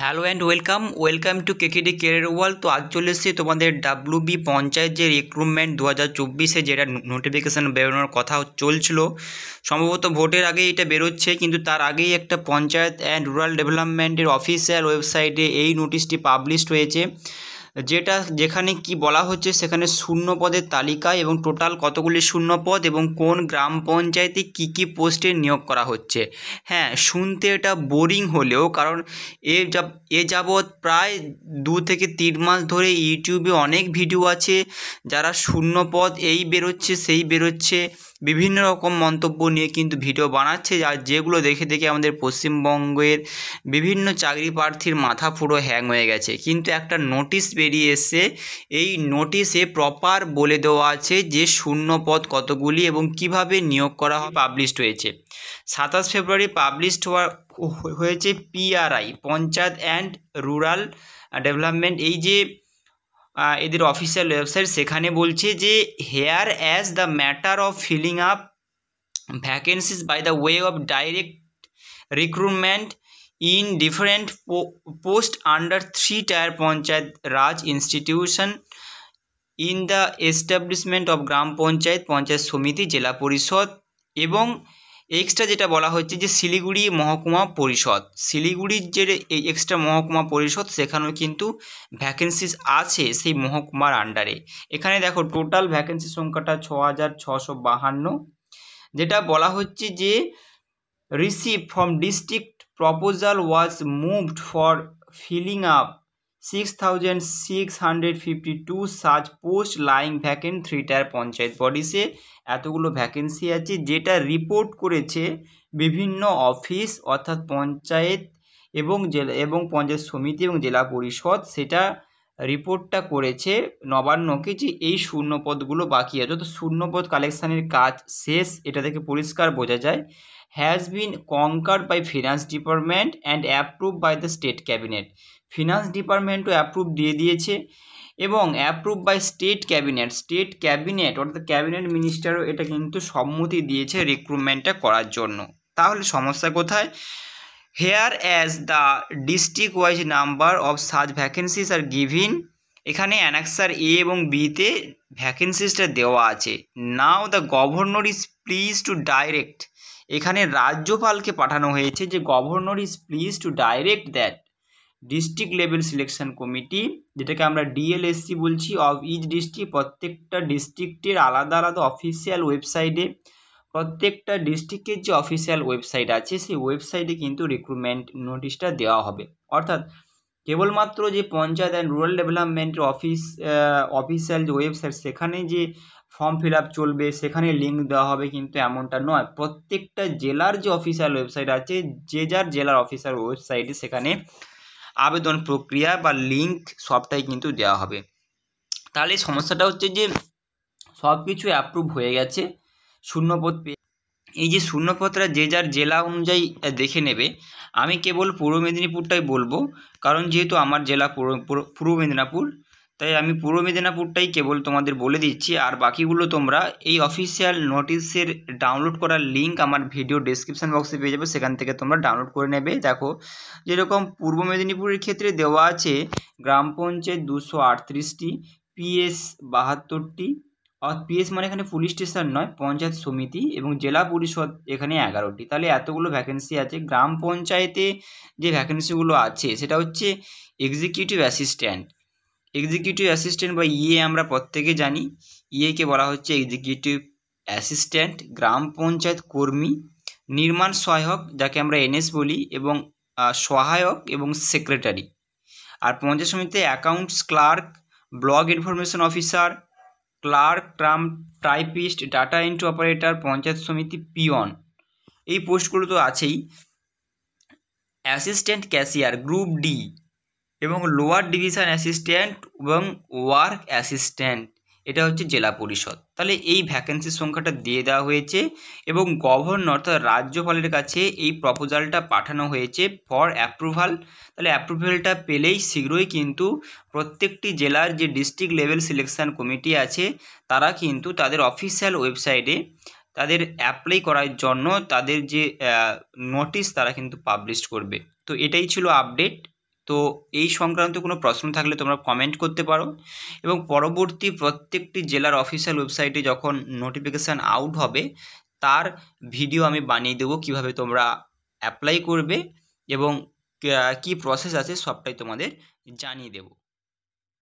hello and welcome welcome to K K D career world তো আজ চলে এসেছি তোমাদের ডাব্লু বি পঞ্চায়েত যে রিক্রুটমেন্ট দু হাজার চব্বিশে যেটা নোটিফিকেশান বেরোনোর কথা চলছিল সম্ভবত ভোটের আগেই এটা বেরোচ্ছে কিন্তু তার আগেই একটা পঞ্চায়েত অ্যান্ড রুরাল ডেভেলপমেন্টের অফিসিয়াল ওয়েবসাইটে এই নোটিশটি পাবলিশড হয়েছে যেটা যেখানে কি বলা হচ্ছে সেখানে শূন্য পদের তালিকা এবং টোটাল কতগুলি শূন্য পদ এবং কোন গ্রাম পঞ্চায়েতে কি কি পোস্টে নিয়োগ করা হচ্ছে হ্যাঁ শুনতে এটা বোরিং হলেও কারণ এ যাব এ যাবৎ প্রায় দু থেকে তিন মাস ধরে ইউটিউবে অনেক ভিডিও আছে যারা শূন্য পদ এই বেরোচ্ছে সেই বেরোচ্ছে বিভিন্ন রকম মন্তব্য নিয়ে কিন্তু ভিডিও বানাচ্ছে যা যেগুলো দেখে দেখে আমাদের পশ্চিমবঙ্গের বিভিন্ন চাকরি প্রার্থীর মাথা পুরো হ্যাং হয়ে গেছে কিন্তু একটা নোটিশ বেরিয়ে এসে এই নোটিশে প্রপার বলে দেওয়া আছে যে শূন্য পদ কতগুলি এবং কিভাবে নিয়োগ করা হয় পাবলিশড হয়েছে সাতাশ ফেব্রুয়ারি পাবলিশড হওয়া হয়েছে P R I panchayat and rural development এই যে এদের অফিসিয়াল ওয়েবসাইট সেখানে বলছে যে whereas the matter of filling up vacancies by the way of direct recruitment in different post under three tier panchayat raj institution in the establishment of gram panchayat panchayat samiti zilla পরিষদ এবং extra যেটা বলা হচ্ছে যে শিলিগুড়ি মহকুমা পরিষদ শিলিগুড়ির যে এই এক্সট্রা মহকুমা পরিষদ সেখানেও কিন্তু ভ্যাকেন্সিস আছে সেই মহকুমার আন্ডারে এখানে দেখো টোটাল ভ্যাকেন্সি সংখ্যাটা ছ হাজার ছশো বাহান্ন যেটা বলা হচ্ছে যে receive from district proposal was moved for filling up six thousand six hundred fifty two সার্চ post lying vacant three tier panchayat বডিসে এতগুলো ভ্যাকেন্সি আছে যেটা রিপোর্ট করেছে বিভিন্ন অফিস অর্থাৎ পঞ্চায়েত এবং জেলা এবং পঞ্চায়েত সমিতি এবং জেলা পরিষদ সেটা রিপোর্টটা করেছে নবান্নকে যে এই শূন্যপদগুলো বাকি আছে তো শূন্যপদ কালেকশানের কাজ শেষ এটা থেকে পরিষ্কার বোঝা যায় has been concurred by finance department and approve by the state cabinet finance ডিপার্টমেন্টও অ্যাপ্রুভ দিয়ে দিয়েছে এবং approve by state cabinet state cabinet অর্থাৎ ক্যাবিনেট মিনিস্টারও এটা কিন্তু সম্মতি দিয়েছে রিক্রুটমেন্টটা করার জন্য তাহলে সমস্যা কোথায় whereas the district wise number of such vacancies are given এখানে অ্যানাক্সার এ এবং বিতে ভ্যাকেন্সিসটা দেওয়া আছে now the governor is pleased to direct এখানে রাজ্যপালকে পাঠানো হয়েছে যে governor is pleased to direct that district level selection committee যেটাকে আমরা ডিএলএসসি বলছি অফ ইচ ডিস্ট্রিক্ট প্রত্যেকটা ডিস্ট্রিক্টের আলাদা আলাদা অফিসিয়াল ওয়েবসাইটে প্রত্যেকটা ডিস্ট্রিক্টের যে অফিসিয়াল ওয়েবসাইট আছে সেই ওয়েবসাইটে কিন্তু রিক্রুটমেন্ট নোটিশটা দেওয়া হবে অর্থাৎ কেবলমাত্র যে পঞ্চায়েত অ্যান্ড রুরাল ডেভেলপমেন্টের অফিস অফিসিয়াল যে ওয়েবসাইট সেখানে যে ফর্ম ফিল আপ চলবে সেখানে লিঙ্ক দেওয়া হবে কিন্তু এমনটা নয় প্রত্যেকটা জেলার যে অফিসিয়াল ওয়েবসাইট আছে যে যার জেলার অফিসিয়াল ওয়েবসাইটে সেখানে আবেদন প্রক্রিয়া বা লিঙ্ক সবটাই কিন্তু দেওয়া হবে তাহলে সমস্যাটা হচ্ছে যে সব কিছু অ্যাপ্রুভ হয়ে গেছে শূন্যপদ পেয়ে এই যে শূন্যপদটা যে যার জেলা অনুযায়ী দেখে নেবে আমি কেবল পূর্ব মেদিনীপুরটাই বলবো কারণ যেহেতু আমার জেলা পূর্ব মেদিনীপুর তাই আমি পূর্ব মেদিনীপুরটাই কেবল তোমাদের বলে দিচ্ছি আর বাকিগুলো তোমরা এই অফিসিয়াল নোটিশের ডাউনলোড করার লিঙ্ক আমার ভিডিও ডিসক্রিপশান বক্সে পেয়ে যাবে সেখান থেকে তোমরা ডাউনলোড করে নেবে দেখো যেরকম পূর্ব মেদিনীপুরের ক্ষেত্রে দেওয়া আছে গ্রাম পঞ্চায়েত দুশো আটত্রিশটি পিএস বাহাত্তরটি আর পিএস মানে এখানে পুলিশ স্টেশন নয় পঞ্চায়েত সমিতি এবং জেলা পরিষদ এখানে এগারোটি তাহলে এতগুলো ভ্যাকেন্সি আছে গ্রাম পঞ্চায়েতে যে ভ্যাকেন্সিগুলো আছে সেটা হচ্ছে এক্সিকিউটিভ অ্যাসিস্ট্যান্ট এক্সিকিউটিভ অ্যাসিস্ট্যান্ট বা ইয়ে আমরা প্রত্যেকে জানি ইয়েকে e বলা হচ্ছে এক্সিকিউটিভ অ্যাসিস্ট্যান্ট গ্রাম পঞ্চায়েত কর্মী নির্মাণ সহায়ক যাকে আমরা এনএস বলি এবং সহায়ক এবং সেক্রেটারি আর পঞ্চায়েত সমিতিতে accounts clerk block information officer clerk ট্রাম typist data entry operator panchayat samiti peon এই পোস্টগুলো তো আছেই অ্যাসিস্ট্যান্ট ক্যাশিয়ার গ্রুপ ডি এবং লোয়ার ডিভিশন অ্যাসিস্ট্যান্ট এবং ওয়ার্ক অ্যাসিস্ট্যান্ট এটা হচ্ছে জেলা পরিষদ তাহলে এই ভ্যাকেন্সির সংখ্যাটা দিয়ে দেওয়া হয়েছে এবং গভর্নর অর্থাৎ রাজ্যপালের কাছে এই প্রপোজালটা পাঠানো হয়েছে ফর অ্যাপ্রুভাল তাহলে অ্যাপ্রুভালটা পেলেই শীঘ্রই কিন্তু প্রত্যেকটি জেলার যে ডিস্ট্রিক্ট লেভেল সিলেকশান কমিটি আছে তারা কিন্তু তাদের অফিসিয়াল ওয়েবসাইটে তাদের অ্যাপ্লাই করার জন্য তাদের যে নোটিশ তারা কিন্তু পাবলিশ করবে তো এটাই ছিল আপডেট তো এই সংক্রান্ত কোনো প্রশ্ন থাকলে তোমরা কমেন্ট করতে পারো এবং পরবর্তী প্রত্যেকটি জেলার অফিসিয়াল ওয়েবসাইটে যখন নোটিফিকেশান আউট হবে তার ভিডিও আমি বানিয়ে দেবো কিভাবে তোমরা অ্যাপ্লাই করবে এবং কি প্রসেস আছে সবটাই তোমাদের জানিয়ে দেবো